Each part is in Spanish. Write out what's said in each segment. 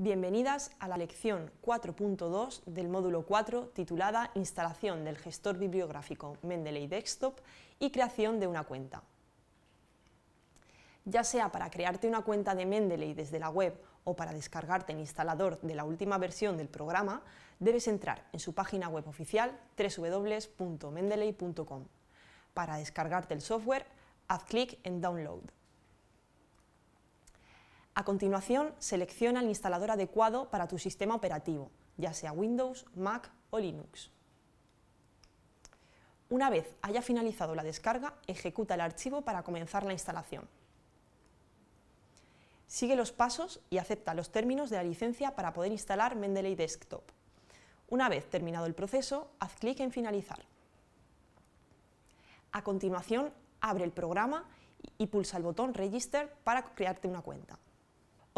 Bienvenidas a la lección 4.2 del módulo 4 titulada Instalación del gestor bibliográfico Mendeley Desktop y creación de una cuenta. Ya sea para crearte una cuenta de Mendeley desde la web o para descargarte el instalador de la última versión del programa, debes entrar en su página web oficial www.mendeley.com. Para descargarte el software, haz clic en Download. A continuación, selecciona el instalador adecuado para tu sistema operativo, ya sea Windows, Mac o Linux. Una vez haya finalizado la descarga, ejecuta el archivo para comenzar la instalación. Sigue los pasos y acepta los términos de la licencia para poder instalar Mendeley Desktop. Una vez terminado el proceso, haz clic en Finalizar. A continuación, abre el programa y pulsa el botón Register para crearte una cuenta.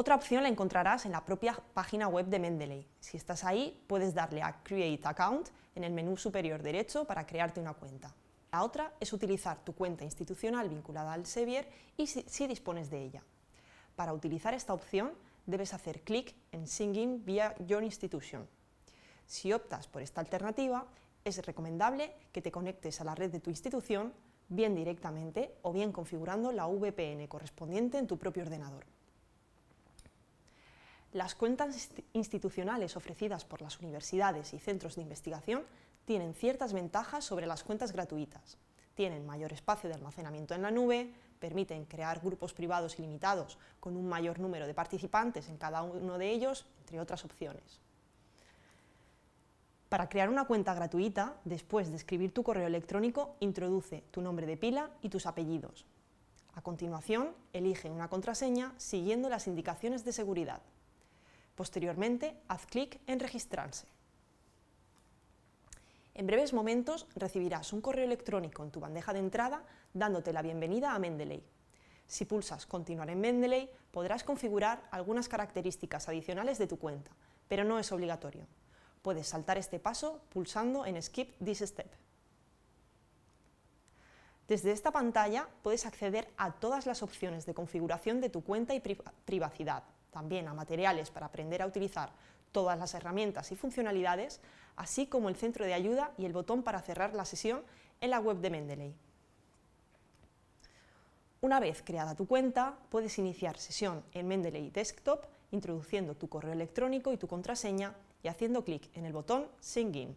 Otra opción la encontrarás en la propia página web de Mendeley. Si estás ahí, puedes darle a Create Account en el menú superior derecho para crearte una cuenta. La otra es utilizar tu cuenta institucional vinculada al Sevier y si, dispones de ella. Para utilizar esta opción, debes hacer clic en in via Your Institution. Si optas por esta alternativa, es recomendable que te conectes a la red de tu institución, bien directamente o bien configurando la VPN correspondiente en tu propio ordenador. Las cuentas institucionales ofrecidas por las universidades y centros de investigación tienen ciertas ventajas sobre las cuentas gratuitas. Tienen mayor espacio de almacenamiento en la nube, permiten crear grupos privados ilimitados con un mayor número de participantes en cada uno de ellos, entre otras opciones. Para crear una cuenta gratuita, después de escribir tu correo electrónico, introduce tu nombre de pila y tus apellidos. A continuación, elige una contraseña siguiendo las indicaciones de seguridad. Posteriormente, haz clic en Registrarse. En breves momentos recibirás un correo electrónico en tu bandeja de entrada dándote la bienvenida a Mendeley. Si pulsas Continuar en Mendeley, podrás configurar algunas características adicionales de tu cuenta, pero no es obligatorio. Puedes saltar este paso pulsando en Skip this step. Desde esta pantalla puedes acceder a todas las opciones de configuración de tu cuenta y privacidad, también a materiales para aprender a utilizar todas las herramientas y funcionalidades, así como el centro de ayuda y el botón para cerrar la sesión en la web de Mendeley. Una vez creada tu cuenta, puedes iniciar sesión en Mendeley Desktop introduciendo tu correo electrónico y tu contraseña y haciendo clic en el botón Sign In.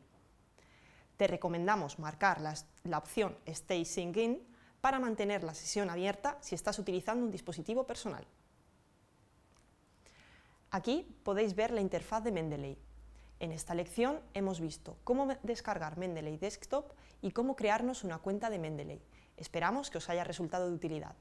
Te recomendamos marcar la, opción Stay Sync In para mantener la sesión abierta si estás utilizando un dispositivo personal. Aquí podéis ver la interfaz de Mendeley. En esta lección hemos visto cómo descargar Mendeley Desktop y cómo crearnos una cuenta de Mendeley. Esperamos que os haya resultado de utilidad.